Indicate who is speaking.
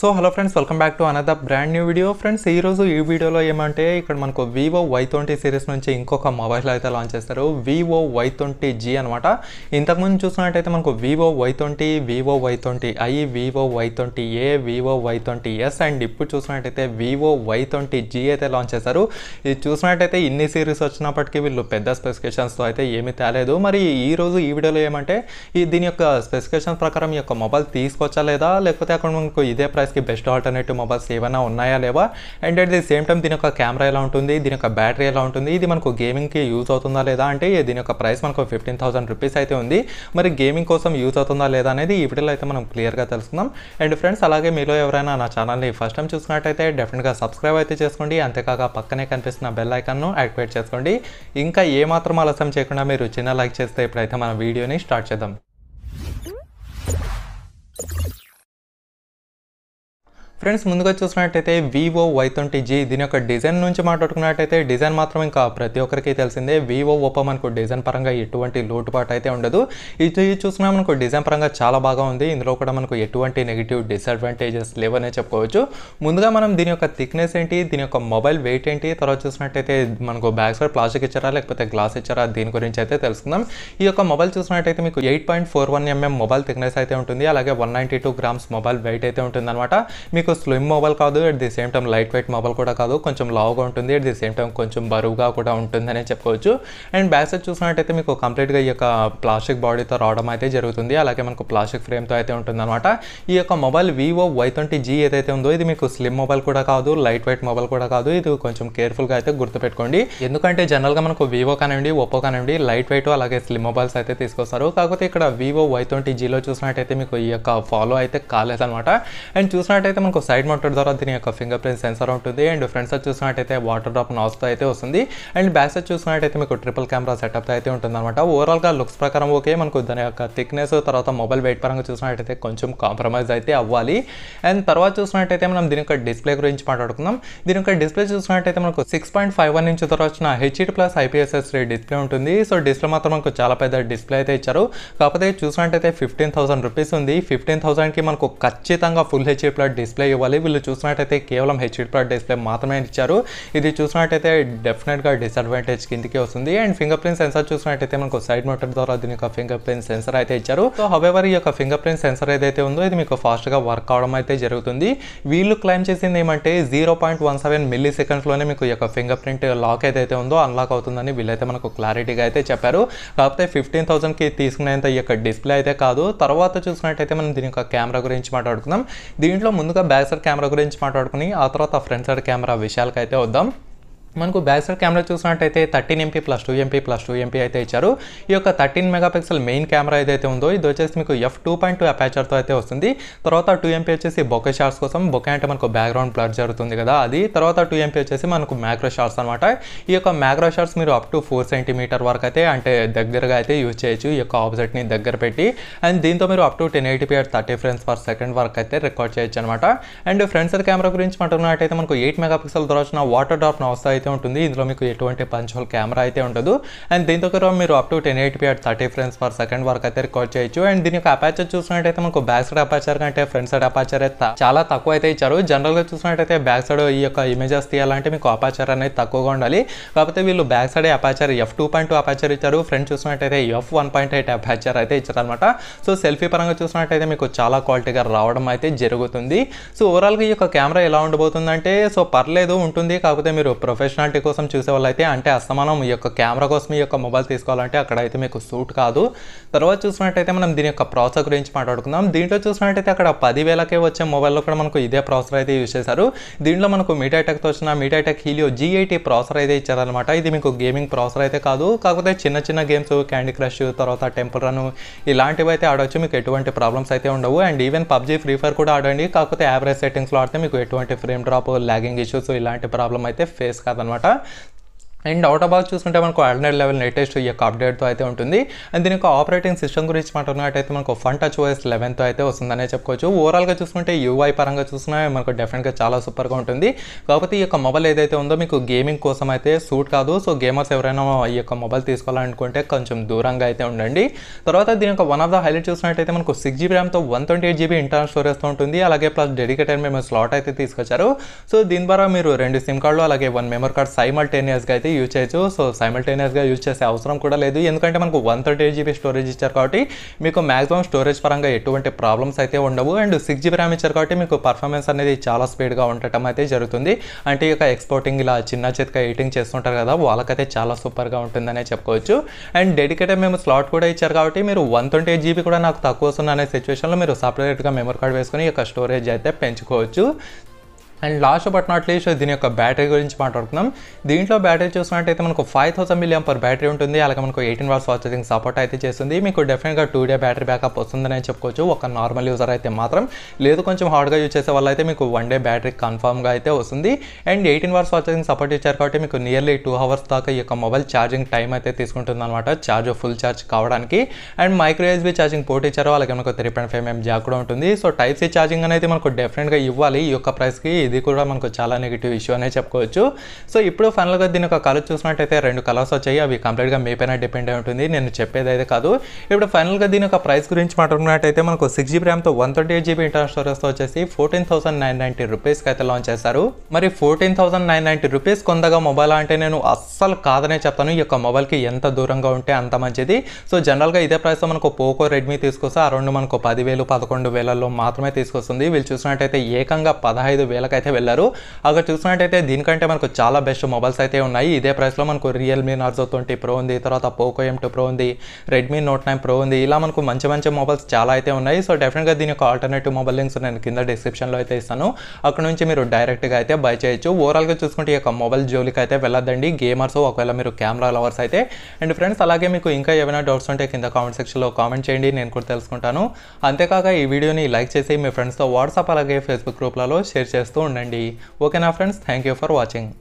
Speaker 1: so hello friends welcome back to another brand new video friends ఈరోజు ఈ వీడియోలో ఏమంటే ఇక్కడ మనకు వివో వై ట్వంటీ సిరీస్ నుంచి ఇంకొక మొబైల్ అయితే లాంచ్ చేస్తారు వివో వై ట్వంటీ జీ అనమాట ఇంతకుముందు చూసినట్టయితే మనకు Vivo Y twenty Vivo Y twenty i Vivo Y twenty A Vivo Y twenty S and ఇప్పుడు చూసినట్టయితే వివో వై ట్వంటీ జీ అయితే లాంచ్ చేశారు ఇది చూసినట్టయితే ఇన్ని సిరీస్ వచ్చినప్పటికీ వీళ్ళు పెద్ద స్పెసిఫికేషన్స్తో అయితే ఏమీ తేలేదు మరి ఈ రోజు ఈ వీడియోలో ఏమంటే ఈ దీని యొక్క స్పెసిఫికేషన్ ప్రకారం ఈ యొక్క మొబైల్ తీసుకొచ్చా లేదా లేకపోతే అక్కడ మనకు ఇదే ప్రైస్కి బెస్ట్ ఆల్టర్నేటివ్ మొబైల్స్ ఏమైనా ఉన్నాయా లేవా and at the same time దీని యొక్క కెమెరా ఎలా ఉంటుంది దీని యొక్క బ్యాటరీ ఎలా ఉంటుంది ఇది మనకు గేమింగ్కి యూజ్ అవుతుందా లేదా అంటే దీని యొక్క ప్రైస్ మనకు ఫిఫ్టీన్ థౌసండ్ రూపీస్ అయితే ఉంది మరి గేమింగ్ కోసం యూజ్ అవుతుందా లేదా అనేది ఈ వీడియోలో అయితే మనం క్లియర్గా తెలుసుకుందాం అండ్ ఫ్రెండ్స్ అలాగే మీలో ఎవరైనా నా ఛానల్ని ఫస్ట్ టైం చూసినట్టయితే డెఫినెట్గా సబ్స్క్రైబ్ అయితే చేసుకోండి అంతేకాక పక్కనే కనిపిస్తున్న బెల్ ఐకాన్ను యాక్టివేట్ చేసుకోండి ఇంకా ఏమాత్రం ఆలస్యం చేయకుండా మీరు చిన్న లైక్ చేస్తే ఇప్పుడైతే మన వీడియోని స్టార్ట్ చేద్దాం ఫ్రెండ్స్ ముందుగా చూసినట్టయితే వివో వై ట్వంటీ జీ దీని యొక్క డిజైన్ నుంచి మాట్లాడుకున్నట్టయితే డిజైన్ మాత్రం ఇంకా ప్రతి ఒక్కరికి తెలిసిందే వివో ఒప్పో మనకు డిజైన్ పరంగా ఎటువంటి లోటుపాటు అయితే ఉండదు ఇది చూసినా మనకు డిజైన్ పరంగా చాలా బాగా ఉంది ఇందులో కూడా మనకు ఎటువంటి నెగిటివ్ డిసడ్వాంటేజెస్ లేవనే చెప్పుకోవచ్చు ముందుగా మనం దీని యొక్క థిక్నెస్ ఏంటి దీని యొక్క మొబైల్ వెయిట్ ఏంటి తర్వాత చూసినట్టయితే మనకు బ్యాక్ సైడ్ ప్లాస్టిక్ ఇచ్చారా లేకపోతే గ్లాస్ ఇచ్చారా దీని గురించి అయితే తెలుసుకుందాం ఈ యొక్క మొబైల్ చూసినట్టయితే మీకు eight point four one mm mobile thickness అయితే ఉంటుంది అలాగే one ninety two grams mobile weight అయితే ఉంటుందన్నమాట మీకు ఎక్కువ స్లిమ్ మొబైల్ కాదు at the same time light weight mobile కూడా కాదు కొంచెం లావుగా ఉంటుంది అట్ ది సేమ్ టైం కొంచెం బరువుగా కూడా ఉంటుందని చెప్పుకోవచ్చు అండ్ బ్యాక్ సైడ్ చూసినట్టయితే మీకు కంప్లీట్గా ఈ యొక్క ప్లాస్టిక్ బాడీతో రావడం అయితే జరుగుతుంది అలాగే మనకు ప్లాస్టిక్ ఫ్రేమ్తో అయితే ఉంటుందన్నమాట ఈ యొక్క mobile Vivo Y twenty G ఏదైతే ఉందో ఇది మీకు స్లిమ్ మొబైల్ కూడా కాదు లైట్ వెయిట్ మొబైల్ కూడా కాదు ఇది కొంచెం కేర్ఫుల్గా అయితే గుర్తుపెట్టుకోండి ఎందుకంటే జనరల్గా మనకు వివో కానివ్వండి ఒప్పో కానివ్వండి లైట్ వెయిట్ అలాగే స్లిమ్ మొబైల్స్ అయితే తీసుకొస్తారు కాకపోతే ఇక్కడ వివో వై ట్వంటీ జీలో చూసినట్టయితే మీకు ఈ యొక్క ఫాలో అయితే కాలేదన్నమాట అండ్ చూసినట్టయితే మనకు సైడ్ మౌంటెడ్ ద్వారా దీని యొక్క ఫింగర్ ప్రింట్ సెన్సార్ ఉంటుంది అండ్ ఫ్రంట్ సైడ్ చూసినట్టయితే వాటర్ డ్రాప్ నాస్తో అయితే వస్తుంది అండ్ బ్యాక్ సైడ్ చూసినట్టయితే మీకు ట్రిపుల్ కెమెరా సెటప్ అయితే ఉంటుంది అనమాట ఓవరాల్గా లుక్స్ ప్రకారం ఓకే మనకు దాని యొక్క థిక్నెస్ తర్వాత మొబైల్ వెయిట్ పరంగా చూసినట్టయితే కొంచెం కాంప్రమైజ్ అయితే అవ్వాలి అండ్ తర్వాత చూసినట్టయితే మనం దీని యొక్క డిస్ప్లే గురించి మాట్లాడుకుందాం దీని యొక్క డిస్ప్లే చూసినట్టయితే మనకు six point five one inch ద్వారా వచ్చిన హెచ్ఈడి ప్లస్ ఐపీఎస్ఎస్ డిస్ప్లే ఉంటుంది సో డిస్ప్లే మాత్రం మనకు చాలా పెద్ద డిస్ప్లే అయితే ఇచ్చారు కాకపోతే చూసినట్టయితే ఫిఫ్టీన్ థౌసండ్ రూపీస్ ఉంది ఫిఫ్టీన్ థౌసండ్కి మనకు ఖచ్చితంగా full HD plus display display ఇవ్వాలి వీళ్ళు చూసినట్టయితే కేవలం హెచ్డి ప్లాట్ డిస్ప్లే మాత్రమే ఇచ్చారు ఇది చూసినట్టయితే డెఫినెట్గా డిసడ్వాంటేజ్ కిందికి వస్తుంది అండ్ ఫింగర్ ప్రింట్ సెన్సార్ చూసినట్టయితే మనకు సైడ్ మోటర్ ద్వారా దీని యొక్క ఫింగర్ ప్రింట్ సెన్సార్ అయితే ఇచ్చారు సో హవెవర్ ఈ యొక్క ఫింగర్ ప్రింట్ సెన్సార్ ఏదైతే ఉందో ఇది మీకు ఫాస్ట్గా వర్క్ అవడం అయితే జరుగుతుంది వీళ్ళు క్లైమ్ చేసింది ఏమంటే zero point one seven milli సెకండ్స్లోనే మీకు యొక్క ఫింగర్ ప్రింట్ లాక్ ఏదైతే ఉందో అన్లాక్ అవుతుందని వీళ్ళైతే మనకు క్లారిటీగా అయితే చెప్పారు కాకపోతే ఫిఫ్టీన్ థౌసండ్కి తీసుకునేంత ఈ యొక్క డిస్ప్లే అయితే కాదు తర్వాత చూసినట్టయితే మనం దీని యొక్క కెమెరా గురించి మాట్లాడుకుందాం దీంట్లో ముందుగా బ్యాక్ సైడ్ కెమెరా గురించి మాట్లాడుకుని ఆ తర్వాత ఫ్రంట్ సైడ్ కెమెరా విషయాలకైతే వద్దాం మనకు బ్యాక్ సైడ్ కెమెరా చూసినట్టయితే thirteen MP plus two MP plus two MP అయితే ఇచ్చారు ఈ యొక్క థర్టీన్ మెగాపిక్సెల్ మెయిన్ కెమెరా ఏదైతే ఉందో ఇది వచ్చేసి మీకు ఎఫ్ టూ పాయింట్ టూ అపాచర్తో అయితే వస్తుంది తర్వాత టూ ఎంపీ వచ్చేసి బొకే షార్ట్స్ కోసం బొకే అంటే మనకు బ్యాక్గ్రౌండ్ బ్లర్ జరుగుతుంది కదా అది తర్వాత టూ ఎంపీ వచ్చేసి మనకు మ్యాక్రో షార్ట్స్ అనమాట ఈ యొక్క మ్యాక్రో షార్ట్స్ మీరు అప్ టు ఫోర్ సెంటీమీటర్ వరకు అయితే అంటే దగ్గరగా అయితే యూజ్ చేయొచ్చు ఈ యొక్క ఆబ్జెక్ట్ని దగ్గర పెట్టి అండ్ దీంతో మీరు up to ten eighty P thirty frames per second వరకు అయితే రికార్డ్ చేయొచ్చు అనమాట అండ్ ఫ్రంట్ సైడ్ కెమెరా గురించి మాట్లాడినట్టయితే మనకు ఎయిట్ మెగాపిక్సెల్ ద్వారా వాటర్ డ్రాప్ అవస్థ అయితే ఉంటుంది ఇందులో మీకు ఎటువంటి పంచ్ హోల్ కెమెరా అయితే ఉండదు అండ్ దీంతో మీరు up to ten eighty at thirty frames per second వరకు అయితే రికార్డ్ చేయొచ్చు అండ్ దీని యొక్క అపాచర్ చూసినట్టయితే మనకు బ్యాక్ సైడ్ అపాచర్ కంటే ఫ్రంట్ సైడ్ అపాచర్ అయితే చాలా తక్కువ అయితే ఇచ్చారు జనరల్గా చూసినట్టయితే బ్యాక్ సైడ్ ఈ యొక్క ఇమేజెస్ తీయాలంటే మీకు అపాచర్ అనేది తక్కువగా ఉండాలి కాకపోతే వీళ్ళు back side aperture F two point two aperture ఇచ్చారు ఫ్రంట్ చూసినట్టయితే F one point eight aperture అయితే ఇచ్చారు అనమాట సో సెల్ఫీ పరంగా చూసినట్టయితే మీకు చాలా క్వాలిటీగా రావడం అయితే జరుగుతుంది సో ఓవరాల్గా ఈ యొక్క కెమెరా ఎలా ఉండబోతుందంటే సో పర్లేదు ఉంటుంది కాకపోతే మీరు ప్రొఫెషనల్ ఫంక్షనాలిటీ కోసం చూసేవాళ్ళైతే అంటే అస్తమానం ఈ యొక్క కెమెరా కోసం ఈ యొక్క మొబైల్ తీసుకోవాలంటే అక్కడైతే మీకు సూట్ కాదు తర్వాత చూసినట్టయితే మనం దీని యొక్క ప్రాసెస్ గురించి మాట్లాడుకుందాం దీంట్లో చూసినట్టయితే అక్కడ పదివేలకే వచ్చే మొబైల్లో కూడా మనకు ఇదే ప్రాసెసర్ అయితే యూజ్ చేశారు దీంట్లో మనకు మీటైటెక్తో వచ్చిన MediaTek Helio G eighty processor అయితే ఇచ్చారనమాట ఇది మీకు గేమింగ్ ప్రాసెసర్ అయితే కాదు కాకపోతే చిన్న చిన్న గేమ్స్ క్యాండీ క్రష్ తర్వాత టెంపుల్ రన్ ఇలాంటివి అయితే ఆడవచ్చు మీకు ఎటువంటి ప్రాబ్లమ్స్ అయితే ఉండవు and even PUBG free fire కూడా ఆడండి కాకపోతే యావరేజ్ సెట్టింగ్స్లో ఆడితే మీకు ఎటువంటి ఫ్రేమ్ డ్రాప్ ల్యాగింగ్ ఇష్యూస్ ఇలాంటి ప్రాబ్లం అయితే ఫేస్ కాదు అనమాట అండ్ అవుట్ ఆఫ్ బాక్స్ చూసుకుంటే మనకు ఆల్టర్నేట్ లెవెల్ లేటెస్ట్ ఈ యొక్క అప్డేట్తో అయితే ఉంటుంది అండ్ దీని యొక్క ఆపరేటింగ్ సిస్టమ్ గురించి మాట్లాడినట్టయితే మనకు ఫన్ టచ్ వైస్ లెవెన్తో అయితే వస్తుందనే చెప్పుకోవచ్చు ఓవరాల్గా చూసుకుంటే యూఐ పరంగా చూసినా మనకు డెఫినెట్గా చాలా సూపర్గా ఉంటుంది కాకపోతే ఈ యొక్క మొబైల్ ఏదైతే ఉందో మీకు గేమింగ్ కోసం అయితే సూట్ కాదు సో గేమర్స్ ఎవరైనా ఈ యొక్క మొబైల్ తీసుకోవాలనుకుంటే కొంచెం దూరంగా అయితే ఉండండి తర్వాత దీని యొక్క వన్ ఆఫ్ ద హైలైట్ చూసినట్టయితే మనకు సిక్స్ జీబీ ర్యామ్తో one twenty eight GB internal స్టోరేజ్తో ఉంటుంది అలాగే ప్లస్ డెడికేటెడ్ మేము స్లాట్ అయితే తీసుకొచ్చారు సో దీని ద్వారా మీరు రెండు సిమ్ కార్డులు అలాగే వన్ మెమరీ కార్డ్ సైమల్టేనియస్గా అయితే యూజ్ చేయొచ్చు సో సైమల్టేనియస్గా యూజ్ చేసే అవసరం కూడా లేదు ఎందుకంటే మనకు one thirty eight GB storage ఇచ్చారు కాబట్టి మీకు మ్యాక్సిమం స్టోరేజ్ పరంగా ఎటువంటి ప్రాబ్లమ్స్ అయితే ఉండవు అండ్ సిక్స్ జీబీ ర్యామ్ ఇచ్చారు కాబట్టి మీకు పర్ఫార్మెన్స్ అనేది చాలా స్పీడ్గా ఉండటం అయితే జరుగుతుంది అంటే ఇక ఎక్స్పోర్టింగ్ ఇలా చిన్న చేతిగా ఎడిటింగ్ చేస్తుంటారు కదా వాళ్ళకైతే చాలా సూపర్గా ఉంటుందనే చెప్పుకోవచ్చు అండ్ డెడికేటెడ్ మేము స్లాట్ కూడా ఇచ్చారు కాబట్టి మీరు వన్ ట్వంటీ ఎయిట్ జీబీ కూడా నాకు తక్కువ వస్తుంది అనే సిచ్యువేషన్లో మీరు సపరేట్గా మెమరీ కార్డ్ వేసుకొని ఇక స్టోరేజ్ అయితే పెంచుకోవచ్చు and last but not least దీని యొక్క బ్యాటరీ గురించి మాట్లాడుకుందాం దీంట్లో బ్యాటరీ చూసుకున్నట్టయితే మనకు five thousand milliampere battery ఉంటుంది అలాగే మనకు ఎయిటీన్ వాట్స్ ఫాస్ట్ సపోర్ట్ అయితే చేస్తుంది మీకు డెఫినెట్గా టూ డే బ్యాటరీ బ్యాకప్ వస్తుందని చెప్పుకోవచ్చు ఒక నార్మల్ యూజర్ అయితే మాత్రం లేదు కొంచెం హార్డ్గా యూజ్ చేసే వల్ల అయితే మీకు వన్ డే బ్యాటరీ కన్ఫామ్గా అయితే వస్తుంది and eighteen watts fast support ఇచ్చారు కాబట్టి మీకు నియర్లీ టూ అవర్స్ దాకా ఈ యొక్క మొబైల్ ఛార్జింగ్ టైం అయితే తీసుకుంటుంది అనమాట ఛార్జ్ ఫుల్ ఛార్జ్ కావడానికి and micro USB charging port ఇచ్చారు అలాగే మనకు three point five mm jack కూడా ఉంటుంది సో టైప్ సి ఛార్జింగ్ అనేది మనకు డెఫినెట్గా ఇవ్వాలి ఈ యొక్క ప్రైస్కి ఇది కూడా మనకు చాలా నెగిటివ్ ఇష్యూ అనే చెప్పుకోవచ్చు సో ఇప్పుడు ఫైనల్గా దీని ఒక కలర్ చూసినట్టయితే రెండు కలర్స్ వచ్చాయి అవి కంప్లీట్గా మీ పైన డిపెండ్ అయి ఉంటుంది నేను చెప్పేది అయితే కాదు ఇప్పుడు ఫైనల్గా దీని ఒక ప్రైస్ గురించి మాట్లాడుకున్నట్టయితే మనకు సిక్స్ జీబీ ర్యామ్తో one twenty eight GB internal స్టోరేజ్తో వచ్చేసి ఫోర్టీన్ థౌసండ్ నైన్ నైంటీ రూపీస్కి అయితే లాంచ్ చేశారు మరి fourteen thousand nine ninety rupees కొందగా మొబైల్ అంటే నేను అస్సలు కాదనే చెప్తాను ఈ యొక్క మొబైల్కి ఎంత దూరంగా ఉంటే అంత మంచిది సో జనరల్గా ఇదే ప్రైస్లో మనకు పోకో రెడ్మీ తీసుకొస్తే అరౌండ్ మనకు పదివేలు పదకొండు వేలలో మాత్రమే తీసుకొస్తుంది వీళ్ళు చూసినట్టయితే ఏకంగా పదహైదు వేలకైతే అయితే వెళ్ళారు అక్కడ చూసినట్టయితే దీనికంటే మనకు చాలా బెస్ట్ మొబైల్స్ అయితే ఉన్నాయి ఇదే ప్రైస్లో మనకు రియల్మీ నార్జో ట్వంటీ ప్రో ఉంది తర్వాత పోకో ఎం టూ ప్రో ఉంది రెడ్మీ నోట్ నైన్ ప్రో ఉంది ఇలా మనకు మంచి మంచి మొబైల్స్ చాలా అయితే ఉన్నాయి సో డెఫినెట్గా దీని యొక్క ఆల్టర్నేటివ్ మొబైల్ లింక్స్ నేను కింద డిస్క్రిప్షన్లో అయితే ఇస్తాను అక్కడ నుంచి మీరు డైరెక్ట్గా అయితే బై చేయొచ్చు ఓవరాల్గా చూసుకుంటే ఈ యొక్క మొబైల్ జోలికి అయితే వెళ్ళొద్దండి గేమర్స్ ఒకవేళ మీరు కెమెరా లవర్స్ అయితే అండ్ ఫ్రెండ్స్ అలాగే మీకు ఇంకా ఏమైనా డౌట్స్ ఉంటే కింద కామెంట్ సెక్షన్లో కామెంట్ చేయండి నేను కూడా తెలుసుకుంటాను అంతేకాక ఈ వీడియోని లైక్ చేసి మీ ఫ్రెండ్స్తో వాట్సాప్ అలాగే ఫేస్బుక్ గ్రూప్లలో షేర్ చేస్తూ ఉండండి ఓకేనా friends thank you for watching